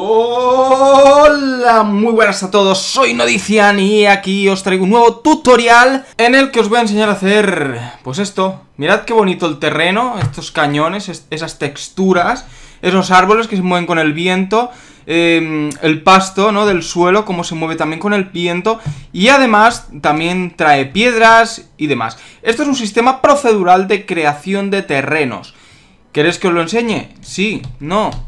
Hola, muy buenas a todos, soy Nodician y aquí os traigo un nuevo tutorial en el que os voy a enseñar a hacer, pues esto, mirad qué bonito el terreno, estos cañones, esas texturas, esos árboles que se mueven con el viento, em, el pasto, ¿no? Del suelo, como se mueve también con el viento y además también trae piedras y demás. Esto es un sistema procedural de creación de terrenos. ¿Queréis que os lo enseñe? Sí, no,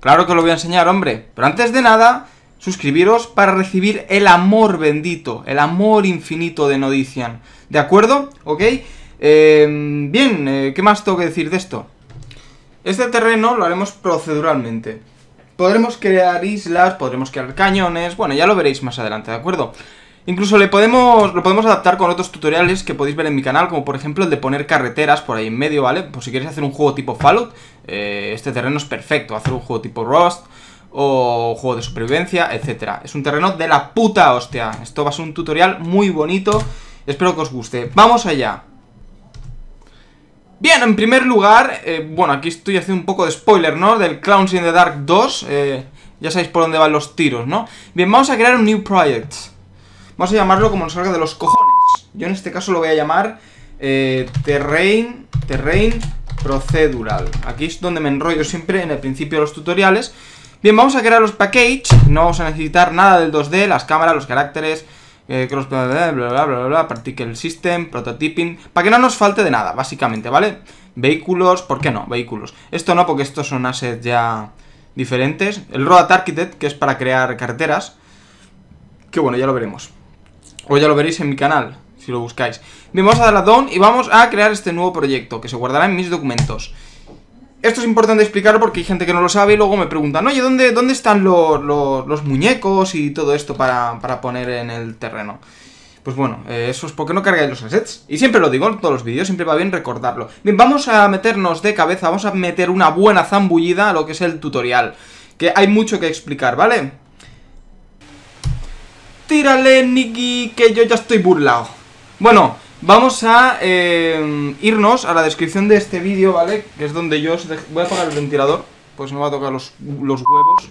Claro que lo voy a enseñar, hombre. Pero antes de nada, suscribiros para recibir el amor bendito, el amor infinito de Nodician. ¿De acuerdo? ¿Ok? Eh, bien, eh, ¿qué más tengo que decir de esto? Este terreno lo haremos proceduralmente. Podremos crear islas, podremos crear cañones, bueno, ya lo veréis más adelante, ¿de acuerdo? Incluso podemos, lo podemos adaptar con otros tutoriales que podéis ver en mi canal, como por ejemplo el de poner carreteras por ahí en medio, ¿vale? Por si queréis hacer un juego tipo Fallout, eh, este terreno es perfecto, hacer un juego tipo Rust o juego de supervivencia, etcétera. Es un terreno de la puta hostia. Esto va a ser un tutorial muy bonito, espero que os guste. ¡Vamos allá! Bien, en primer lugar, eh, bueno, aquí estoy haciendo un poco de spoiler, ¿no? Del Clowns in the Dark 2, eh, ya sabéis por dónde van los tiros, ¿no? Bien, vamos a crear un new project. Vamos a llamarlo como nos salga de los cojones. Yo en este caso lo voy a llamar eh, terrain, terrain procedural. Aquí es donde me enrollo siempre en el principio de los tutoriales. Bien, vamos a crear los packages. No vamos a necesitar nada del 2D, las cámaras, los caracteres, eh, cross, bla, bla, bla, bla, bla, particle system, prototyping, para que no nos falte de nada, básicamente, ¿vale? Vehículos, ¿por qué no? Vehículos. Esto no, porque estos son assets ya diferentes. El Road Architect, que es para crear carreteras. Que bueno, ya lo veremos. O pues ya lo veréis en mi canal, si lo buscáis. Bien, vamos a dar a don y vamos a crear este nuevo proyecto que se guardará en mis documentos. Esto es importante explicarlo porque hay gente que no lo sabe y luego me preguntan, oye, ¿dónde, dónde están los, muñecos y todo esto para, poner en el terreno? Pues bueno, eh, eso es porque no cargáis los assets. Y siempre lo digo en todos los vídeos, siempre va bien recordarlo. Bien, vamos a meternos de cabeza, vamos a meter una buena zambullida a lo que es el tutorial. Que hay mucho que explicar, ¿vale? Tírale, Nicky, que yo ya estoy burlado. Bueno, vamos a eh, irnos a la descripción de este vídeo, ¿vale? Que es donde yo os voy a apagar el ventilador, pues no va a tocar los, huevos.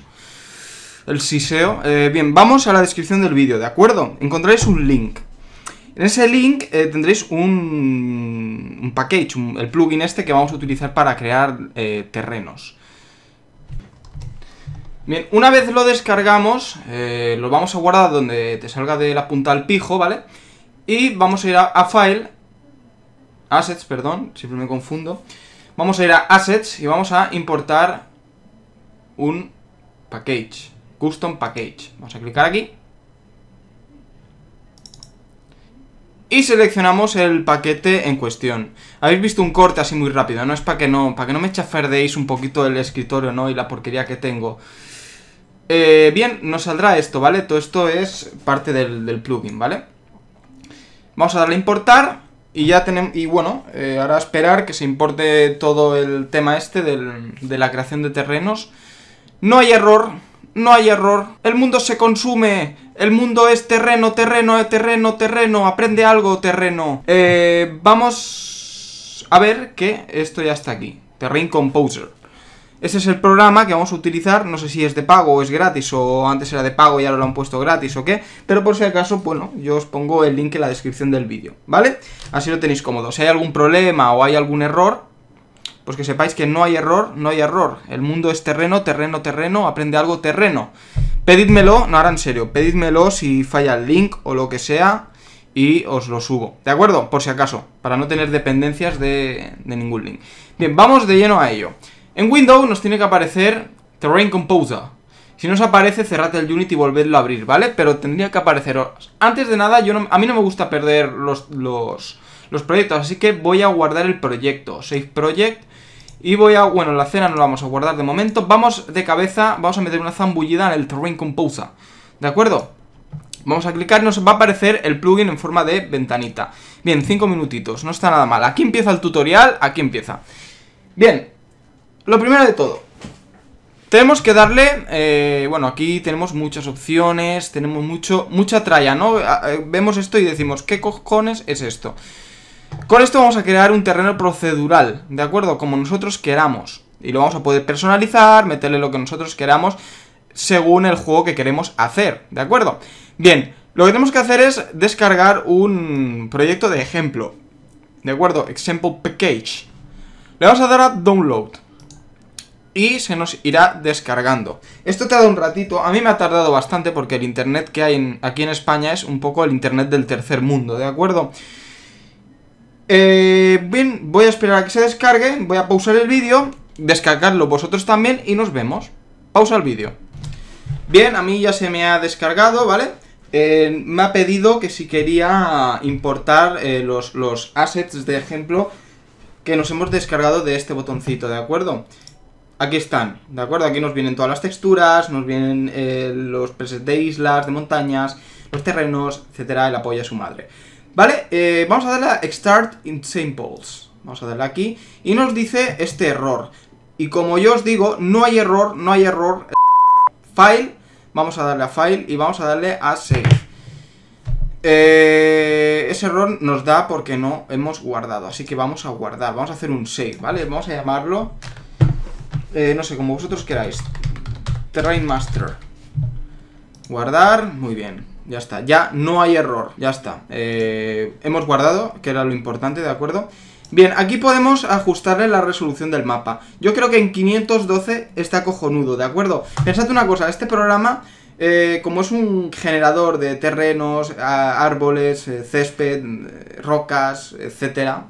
El siseo. Eh, bien, vamos a la descripción del vídeo, ¿de acuerdo? Encontraréis un link. En ese link eh, tendréis un, package, el plugin este que vamos a utilizar para crear terrenos. Bien, una vez lo descargamos, eh, lo vamos a guardar donde te salga de la punta al pijo, ¿vale? Y vamos a ir a, File, Assets, perdón, siempre me confundo. Vamos a ir a Assets y vamos a importar un package, Custom Package. Vamos a clicar aquí. y seleccionamos el paquete en cuestión. Habéis visto un corte así muy rápido, no es para que no, para que no me chafardéis un poquito el escritorio, ¿no? Y la porquería que tengo. Eh, bien, nos saldrá esto, ¿vale? Todo esto es parte del, plugin, ¿vale? Vamos a darle a importar y ya tenemos... Y bueno, eh, ahora esperar que se importe todo el tema este del, de la creación de terrenos. No hay error, no hay error. El mundo se consume, el mundo es terreno, terreno, terreno, terreno, aprende algo, terreno. Eh, vamos a ver que esto ya está aquí. Terrain Composer. Ese es el programa que vamos a utilizar, no sé si es de pago o es gratis, o antes era de pago y ahora lo han puesto gratis o qué, pero por si acaso, bueno, pues, yo os pongo el link en la descripción del vídeo, ¿vale? Así lo tenéis cómodo. Si hay algún problema o hay algún error, pues que sepáis que no hay error, no hay error. El mundo es terreno, terreno, terreno, aprende algo terreno. Pedídmelo, no ahora en serio, pedídmelo si falla el link o lo que sea y os lo subo, ¿de acuerdo? Por si acaso, para no tener dependencias de, de ningún link. Bien, vamos de lleno a ello. En Windows nos tiene que aparecer Terrain Composer. Si no os aparece, cerrad el Unity y volvedlo a abrir, ¿vale? Pero tendría que aparecer Antes de nada, yo a mí no me gusta perder los, los proyectos, así que voy a guardar el proyecto. Save Project. Y voy a... Bueno, la cena no la vamos a guardar de momento. Vamos de cabeza, vamos a meter una zambullida en el Terrain Composer. ¿De acuerdo? Vamos a clicar, nos va a aparecer el plugin en forma de ventanita. Bien, cinco minutitos, no está nada mal. Aquí empieza el tutorial, aquí empieza. Bien, lo primero de todo. Tenemos que darle, eh, bueno, aquí tenemos muchas opciones, tenemos mucho, mucha tralla, ¿no? Eh, vemos esto y decimos, ¿qué cojones es esto? Con esto vamos a crear un terreno procedural, ¿de acuerdo? Como nosotros queramos. Y lo vamos a poder personalizar, meterle lo que nosotros queramos, según el juego que queremos hacer, ¿de acuerdo? Bien, lo que tenemos que hacer es descargar un proyecto de ejemplo, ¿de acuerdo? Example Package. Le vamos a dar a Download y se nos irá descargando. Esto te dado un ratito, a mí me ha tardado bastante porque el internet que hay aquí en España es un poco el internet del tercer mundo, ¿de acuerdo? Eh, bien, voy a esperar a que se descargue, voy a pausar el vídeo, descargarlo vosotros también y nos vemos. Pausa el vídeo. Bien, a mí ya se me ha descargado, ¿vale? Eh, me ha pedido que si quería importar eh, los, los assets de ejemplo que nos hemos descargado de este botoncito, ¿de acuerdo? aquí están, ¿de acuerdo? Aquí nos vienen todas las texturas, nos vienen eh, los presets de islas, de montañas, los terrenos, etcétera, el apoyo a su madre. ¿Vale? Eh, vamos a darle a Start in Samples. Vamos a darle aquí. Y nos dice este error. Y como yo os digo, no hay error, no hay error. File. Vamos a darle a File y vamos a darle a Save. Eh, ese error nos da porque no hemos guardado. Así que vamos a guardar. Vamos a hacer un save, ¿vale? Vamos a llamarlo eh, no sé, como vosotros queráis. Terrain Master. Guardar, muy bien. Ya está, ya no hay error, ya está. Eh, hemos guardado, que era lo importante, ¿de acuerdo? Bien, aquí podemos ajustarle la resolución del mapa. Yo creo que en 512 está cojonudo, ¿de acuerdo? Pensad una cosa, este programa, eh, como es un generador de terrenos, árboles, césped, rocas, etcétera,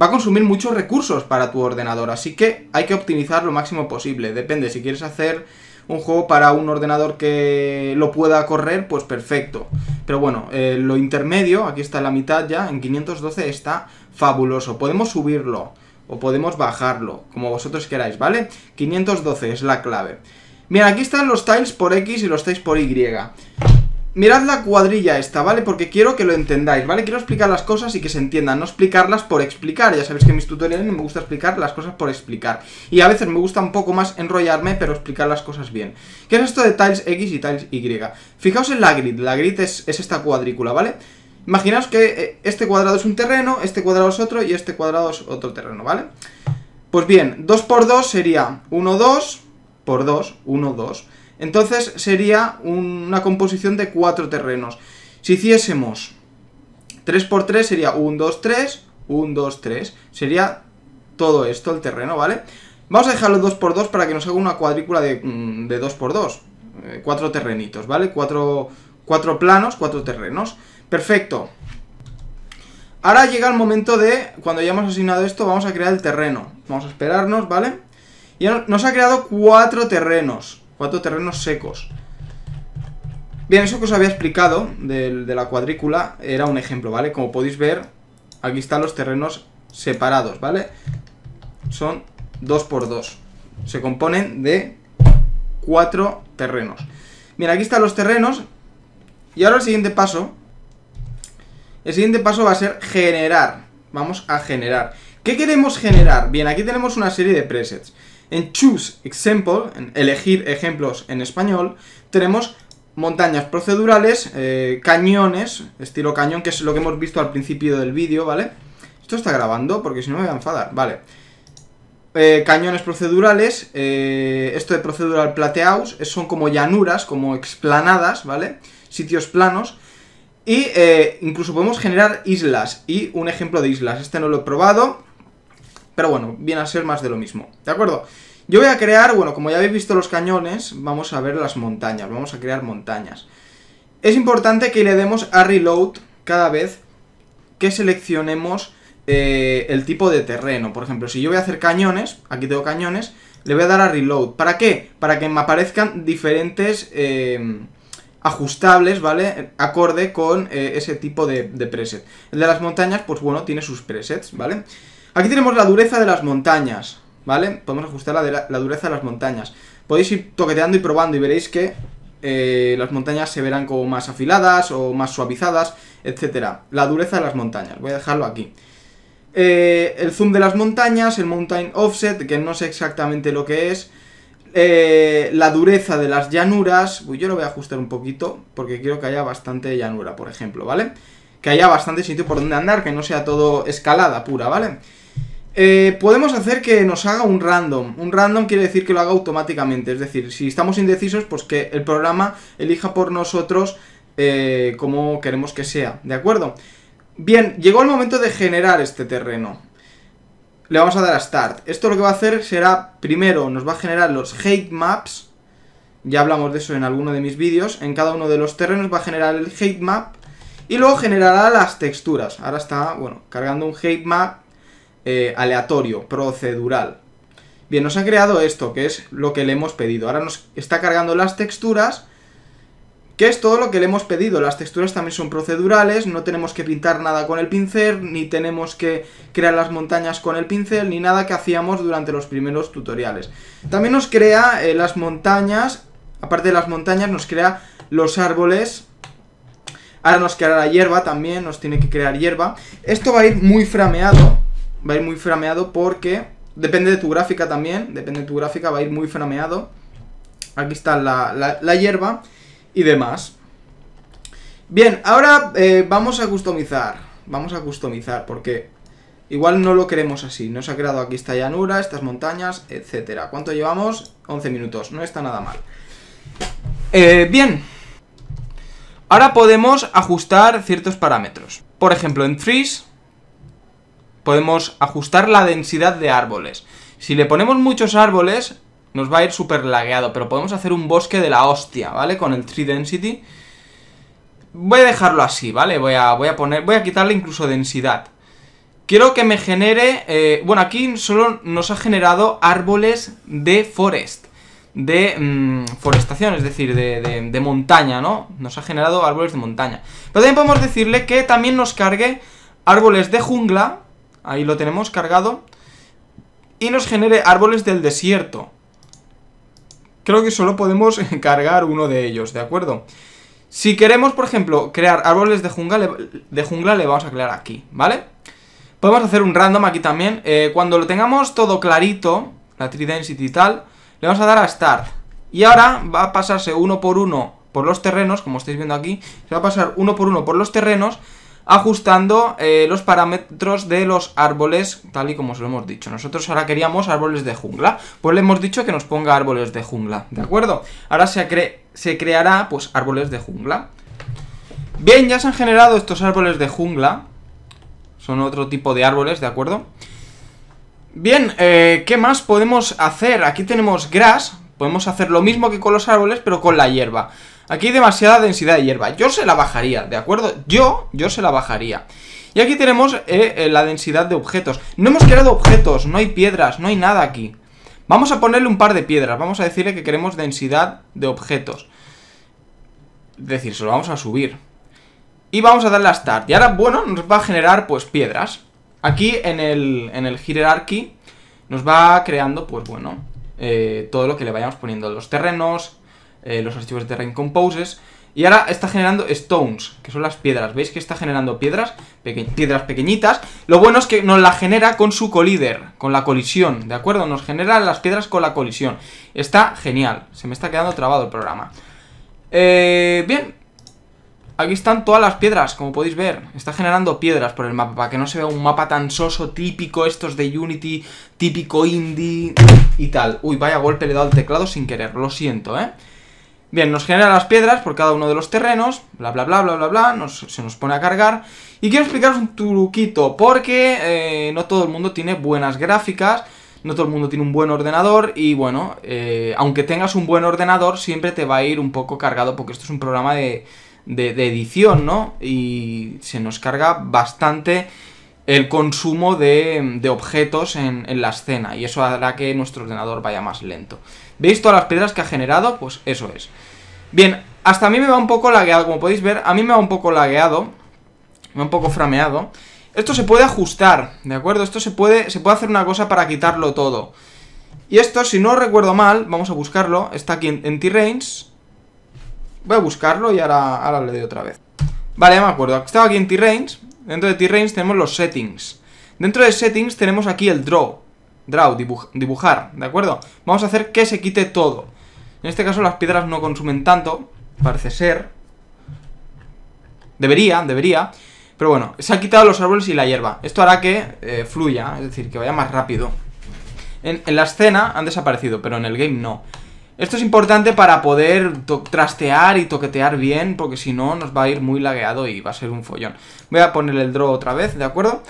va a consumir muchos recursos para tu ordenador, así que hay que optimizar lo máximo posible. Depende, si quieres hacer un juego para un ordenador que lo pueda correr, pues perfecto. Pero bueno, eh, lo intermedio, aquí está la mitad ya, en 512 está fabuloso. Podemos subirlo o podemos bajarlo, como vosotros queráis, ¿vale? 512 es la clave. Mira, aquí están los tiles por X y los tiles por Y. Mirad la cuadrilla esta, ¿vale? Porque quiero que lo entendáis, ¿vale? Quiero explicar las cosas y que se entiendan, no explicarlas por explicar. Ya sabéis que en mis tutoriales me gusta explicar las cosas por explicar. Y a veces me gusta un poco más enrollarme, pero explicar las cosas bien. ¿Qué es esto de tiles X y tiles Y? Fijaos en la grid. La grid es, esta cuadrícula, ¿vale? Imaginaos que eh, este cuadrado es un terreno, este cuadrado es otro y este cuadrado es otro terreno, ¿vale? Pues bien, 2 por 2 sería 1, 2 por 2, 1, 2. Entonces sería una composición de cuatro terrenos. Si hiciésemos 3x3 sería 1, 2, 3, 1, 2, 3. Sería todo esto el terreno, ¿vale? Vamos a dejarlo 2x2 para que nos haga una cuadrícula de, 2x2. Mm, eh, cuatro terrenitos, ¿vale? Cuatro, cuatro planos, cuatro terrenos. Perfecto. Ahora llega el momento de, cuando ya hemos asignado esto, vamos a crear el terreno. Vamos a esperarnos, ¿vale? Y nos ha creado cuatro terrenos. Cuatro terrenos secos. Bien, eso que os había explicado de, la cuadrícula era un ejemplo, ¿vale? Como podéis ver, aquí están los terrenos separados, ¿vale? Son dos por dos. Se componen de cuatro terrenos. Bien, aquí están los terrenos. Y ahora el siguiente paso. El siguiente paso va a ser generar. Vamos a generar. ¿Qué queremos generar? Bien, aquí tenemos una serie de presets. En choose example, en elegir ejemplos en español, tenemos montañas procedurales, eh, cañones, estilo cañón, que es lo que hemos visto al principio del vídeo, ¿vale? Esto está grabando porque si no me voy a enfadar, vale. Eh, cañones procedurales, eh, esto de procedural plateaus, son como llanuras, como explanadas, ¿vale? Sitios planos. Y incluso podemos generar islas, y un ejemplo de islas, este no lo he probado, pero bueno, viene a ser más de lo mismo, ¿de acuerdo? Yo voy a crear, bueno, como ya habéis visto los cañones, vamos a ver las montañas, vamos a crear montañas. Es importante que le demos a Reload cada vez que seleccionemos eh, el tipo de terreno. Por ejemplo, si yo voy a hacer cañones, aquí tengo cañones, le voy a dar a Reload. ¿Para qué? Para que me aparezcan diferentes eh, ajustables, ¿vale? Acorde con eh, ese tipo de, preset. El de las montañas, pues bueno, tiene sus presets, ¿vale? vale Aquí tenemos la dureza de las montañas, ¿vale? Podemos ajustar la, dureza de las montañas. Podéis ir toqueteando y probando y veréis que eh, las montañas se verán como más afiladas o más suavizadas, etc. La dureza de las montañas, voy a dejarlo aquí. Eh, el zoom de las montañas, el mountain offset, que no sé exactamente lo que es. Eh, la dureza de las llanuras, yo lo voy a ajustar un poquito porque quiero que haya bastante llanura, por ejemplo, ¿vale? Que haya bastante sitio por donde andar, que no sea todo escalada pura, ¿vale? vale eh, podemos hacer que nos haga un random. Un random quiere decir que lo haga automáticamente. Es decir, si estamos indecisos, pues que el programa elija por nosotros eh, como queremos que sea. ¿De acuerdo? Bien, llegó el momento de generar este terreno. Le vamos a dar a Start. Esto lo que va a hacer será, primero, nos va a generar los Hate Maps. Ya hablamos de eso en alguno de mis vídeos. En cada uno de los terrenos va a generar el Hate Map. Y luego generará las texturas. Ahora está, bueno, cargando un Hate Map eh, aleatorio, procedural. Bien, nos ha creado esto, que es lo que le hemos pedido. Ahora nos está cargando las texturas, que es todo lo que le hemos pedido. Las texturas también son procedurales, no tenemos que pintar nada con el pincel, ni tenemos que crear las montañas con el pincel, ni nada que hacíamos durante los primeros tutoriales. También nos crea eh, las montañas, aparte de las montañas, nos crea los árboles Ahora nos creará hierba también, nos tiene que crear hierba. Esto va a ir muy frameado va a ir muy frameado porque depende de tu gráfica también, depende de tu gráfica, va a ir muy frameado. Aquí está la, hierba y demás. Bien, ahora eh, vamos a customizar, vamos a customizar porque igual no lo queremos así. Nos ha creado aquí esta llanura, estas montañas, etcétera. ¿Cuánto llevamos? 11 minutos, no está nada mal. Eh, bien, ahora podemos ajustar ciertos parámetros. Por ejemplo, en Freeze podemos ajustar la densidad de árboles. Si le ponemos muchos árboles, nos va a ir súper lagueado, pero podemos hacer un bosque de la hostia, ¿vale? Con el Tree Density. Voy a dejarlo así, ¿vale? Voy a, voy a poner, voy a quitarle incluso densidad. Quiero que me genere... Eh, bueno, aquí solo nos ha generado árboles de forest. De mm, forestación, es decir, de, de, montaña, ¿no? Nos ha generado árboles de montaña. Pero también podemos decirle que también nos cargue árboles de jungla Ahí lo tenemos cargado. Y nos genere árboles del desierto. Creo que solo podemos cargar uno de ellos, ¿de acuerdo? Si queremos, por ejemplo, crear árboles de jungla, le, de jungla, le vamos a crear aquí, ¿vale? Podemos hacer un random aquí también. Eh, cuando lo tengamos todo clarito, la Tridensity y tal, le vamos a dar a start. Y ahora va a pasarse uno por uno por los terrenos, como estáis viendo aquí. Se va a pasar uno por uno por los terrenos ajustando eh, los parámetros de los árboles, tal y como se lo hemos dicho. Nosotros ahora queríamos árboles de jungla, pues le hemos dicho que nos ponga árboles de jungla, ¿de acuerdo? Ahora se, se creará, pues, árboles de jungla. Bien, ya se han generado estos árboles de jungla. Son otro tipo de árboles, ¿de acuerdo? Bien, eh, ¿qué más podemos hacer? Aquí tenemos grass, Podemos hacer lo mismo que con los árboles, pero con la hierba. Aquí hay demasiada densidad de hierba. Yo se la bajaría, ¿de acuerdo? Yo, yo se la bajaría. Y aquí tenemos eh, eh, la densidad de objetos. No hemos creado objetos, no hay piedras, no hay nada aquí. Vamos a ponerle un par de piedras. Vamos a decirle que queremos densidad de objetos. Es decir, se lo vamos a subir. Y vamos a darle a Start. Y ahora, bueno, nos va a generar, pues, piedras. Aquí en el, en el Hierarchy nos va creando, pues, bueno, eh, todo lo que le vayamos poniendo, los terrenos, eh, los archivos de terrain composes. Y ahora está generando stones, que son las piedras. ¿Veis que está generando piedras? piedras pequeñitas. Lo bueno es que nos la genera con su collider, con la colisión, ¿de acuerdo? Nos genera las piedras con la colisión. Está genial. Se me está quedando trabado el programa. Eh, bien, Aquí están todas las piedras, como podéis ver. Está generando piedras por el mapa, para que no se vea un mapa tan soso, típico, estos de Unity, típico indie y tal. Uy, vaya golpe le he dado al teclado sin querer, lo siento, ¿eh? Bien, nos genera las piedras por cada uno de los terrenos, bla, bla, bla, bla, bla, bla, se nos pone a cargar. Y quiero explicaros un truquito, porque eh, no todo el mundo tiene buenas gráficas, no todo el mundo tiene un buen ordenador y bueno, eh, aunque tengas un buen ordenador, siempre te va a ir un poco cargado, porque esto es un programa de de, edición, ¿no? Y se nos carga bastante el consumo de, objetos en, la escena y eso hará que nuestro ordenador vaya más lento. ¿Veis todas las piedras que ha generado? Pues eso es. Bien, hasta a mí me va un poco lagueado, como podéis ver, a mí me va un poco lagueado, me va un poco frameado. Esto se puede ajustar, ¿de acuerdo? Esto se puede, se puede hacer una cosa para quitarlo todo. Y esto, si no recuerdo mal, vamos a buscarlo, está aquí en, t Voy a buscarlo y ahora, ahora le doy otra vez. Vale, ya me acuerdo. Estaba aquí en T-Range. Dentro de T-Range tenemos los settings. Dentro de settings tenemos aquí el draw. Draw, dibujar, ¿de acuerdo? Vamos a hacer que se quite todo. En este caso las piedras no consumen tanto, parece ser. Debería, debería. Pero bueno, se han quitado los árboles y la hierba. Esto hará que eh, fluya, es decir, que vaya más rápido. en la escena han desaparecido, pero en el game no. Esto es importante para poder trastear y toquetear bien, porque si no nos va a ir muy lagueado y va a ser un follón. Voy a poner el draw otra vez, ¿de acuerdo?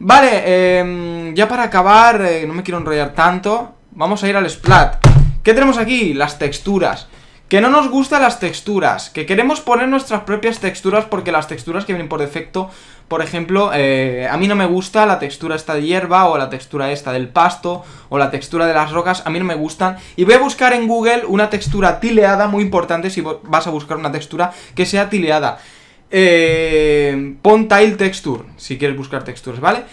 Vale, em, ya para acabar, eh, no me quiero enrollar tanto, vamos a ir al Splat. ¿Qué tenemos aquí? Las texturas. Que no nos gustan las texturas, que queremos poner nuestras propias texturas porque las texturas que vienen por defecto, por ejemplo, eh, a mí no me gusta la textura esta de hierba o la textura esta del pasto o la textura de las rocas, a mí no me gustan. Y voy a buscar en Google una textura tileada, muy importante si vas a buscar una textura que sea tileada. Eh, pon tile texture, si quieres buscar texturas, ¿vale?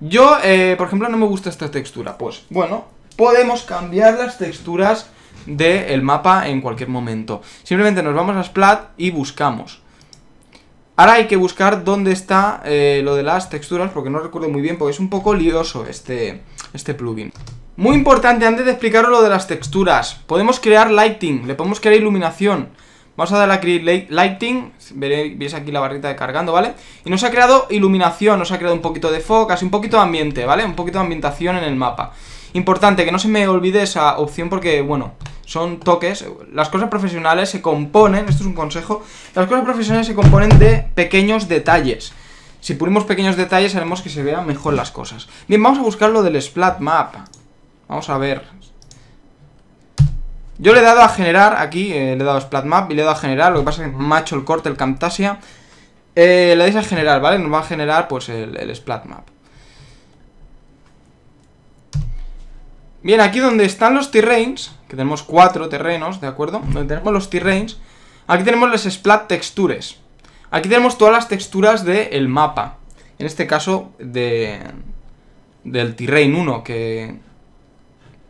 Yo, eh, por ejemplo, no me gusta esta textura, pues bueno, podemos cambiar las texturas del mapa en cualquier momento. Simplemente nos vamos a Splat y buscamos. Ahora hay que buscar dónde está eh, lo de las texturas, porque no recuerdo muy bien, porque es un poco lioso este, este plugin. Muy importante, antes de explicaros lo de las texturas, podemos crear lighting, le podemos crear iluminación. Vamos a darle a create lighting, veréis aquí la barrita de cargando, ¿vale? Y nos ha creado iluminación, nos ha creado un poquito de foco, así un poquito de ambiente, ¿vale? Un poquito de ambientación en el mapa. Importante, que no se me olvide esa opción porque, bueno, son toques. Las cosas profesionales se componen, esto es un consejo, las cosas profesionales se componen de pequeños detalles. Si pulimos pequeños detalles haremos que se vean mejor las cosas. Bien, vamos a buscar lo del Splat Map. Vamos a ver. Yo le he dado a generar aquí, eh, le he dado a Splat Map y le he dado a generar, lo que pasa es que macho el corte, el Camtasia. Eh, le dais a generar, ¿vale? Nos va a generar pues el Splat Map. Bien, aquí donde están los terrains, que tenemos cuatro terrenos, ¿de acuerdo? Donde tenemos los terrains, aquí tenemos las splat textures. Aquí tenemos todas las texturas del mapa. En este caso, de del terrain 1, que...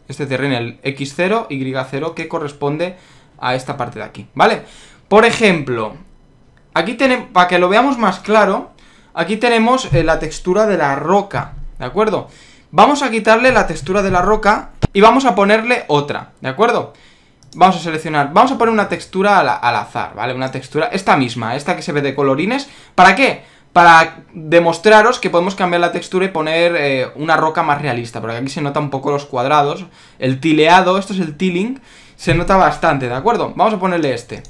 Este terreno, el X0, Y0, que corresponde a esta parte de aquí, ¿vale? Por ejemplo, aquí tenemos, para que lo veamos más claro, aquí tenemos eh, la textura de la roca, ¿de acuerdo? Vamos a quitarle la textura de la roca y vamos a ponerle otra, ¿de acuerdo? Vamos a seleccionar, vamos a poner una textura al, azar, ¿vale? Una textura, esta misma, esta que se ve de colorines, ¿para qué? para demostraros que podemos cambiar la textura y poner eh, una roca más realista, porque aquí se nota un poco los cuadrados, el tileado, esto es el tiling, se nota bastante, ¿de acuerdo? Vamos a ponerle este.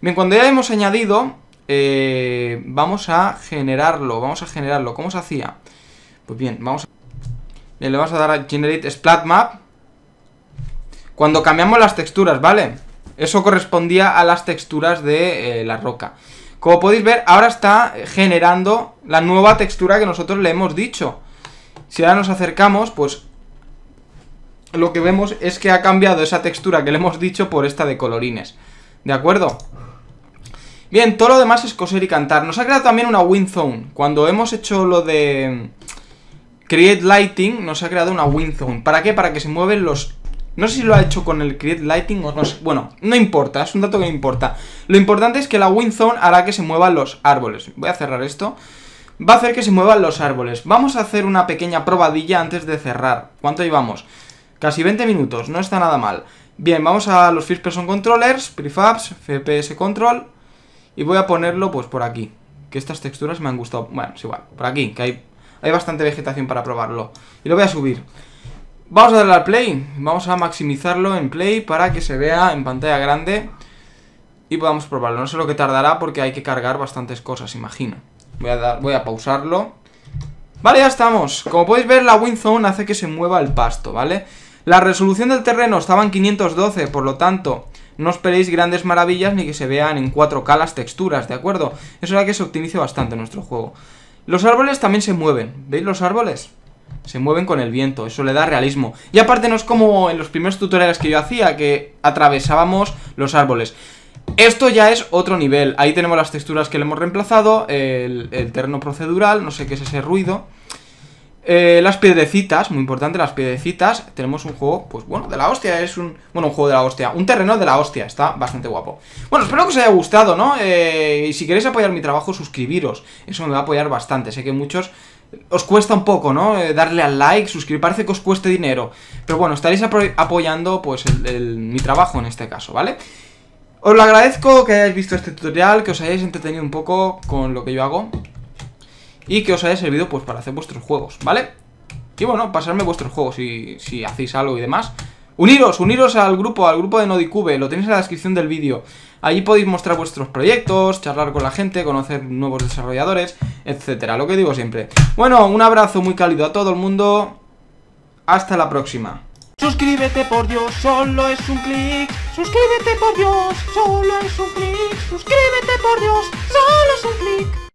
Bien, cuando ya hemos añadido, eh, vamos a generarlo, vamos a generarlo, ¿cómo se hacía? Pues bien, vamos a... Bien, le vamos a dar a Generate Splat Map. Cuando cambiamos las texturas, ¿vale? Eso correspondía a las texturas de eh, la roca. Como podéis ver, ahora está generando la nueva textura que nosotros le hemos dicho. Si ahora nos acercamos, pues lo que vemos es que ha cambiado esa textura que le hemos dicho por esta de colorines. ¿De acuerdo? Bien, todo lo demás es coser y cantar. Nos ha creado también una Wind zone. Cuando hemos hecho lo de Create Lighting nos ha creado una Wind Zone. ¿Para qué? Para que se mueven los... No sé si lo ha hecho con el Create Lighting o no sé. Bueno, no importa, es un dato que no importa. Lo importante es que la Wind hará que se muevan los árboles. Voy a cerrar esto. Va a hacer que se muevan los árboles. Vamos a hacer una pequeña probadilla antes de cerrar. ¿Cuánto llevamos? Casi 20 minutos, no está nada mal. Bien, vamos a los First Person Controllers, Prefabs, FPS Control. Y voy a ponerlo pues por aquí. Que estas texturas me han gustado. Bueno, es igual. Por aquí, que hay hay bastante vegetación para probarlo. Y lo voy a subir. Vamos a darle al play. Vamos a maximizarlo en play para que se vea en pantalla grande. Y podamos probarlo. No sé lo que tardará porque hay que cargar bastantes cosas, imagino. Voy a, pausarlo. Vale, ya estamos. Como podéis ver, la Wind Zone hace que se mueva el pasto, ¿vale? La resolución del terreno estaba en 512, por lo tanto, no esperéis grandes maravillas ni que se vean en 4K las texturas, ¿de acuerdo? Eso lo que se optimice bastante nuestro juego. Los árboles también se mueven. ¿Veis los árboles? Se mueven con el viento, eso le da realismo. Y aparte no es como en los primeros tutoriales que yo hacía, que atravesábamos los árboles. Esto ya es otro nivel. Ahí tenemos las texturas que le hemos reemplazado, el, terreno procedural, no sé qué es ese ruido. Eh, las piedrecitas, muy importante, las piedrecitas. Tenemos un juego, pues bueno, de la hostia. Es un. Bueno, un juego de la hostia. Un terreno de la hostia. Está bastante guapo. Bueno, espero que os haya gustado, ¿no? Eh, y si queréis apoyar mi trabajo, suscribiros. Eso me va a apoyar bastante. Sé que muchos. Eh, os cuesta un poco, ¿no? darle al like, suscribir, parece que os cueste dinero. Pero bueno, estaréis apoyando, pues, mi trabajo en este caso, ¿vale? Os lo agradezco que hayáis visto este tutorial, que os hayáis entretenido un poco con lo que yo hago y que os haya servido pues para hacer vuestros juegos, ¿vale? Y bueno, pasarme vuestros juegos si, si hacéis algo y demás. Uniros, uniros al grupo, al grupo de Nodicube, lo tenéis en la descripción del vídeo. Ahí podéis mostrar vuestros proyectos, charlar con la gente, conocer nuevos desarrolladores, etcétera, lo que digo siempre. Bueno, un abrazo muy cálido a todo el mundo. Hasta la próxima. Suscríbete por Dios, solo es un clic. Suscríbete por Dios, solo es un clic. Suscríbete por Dios, solo es un clic.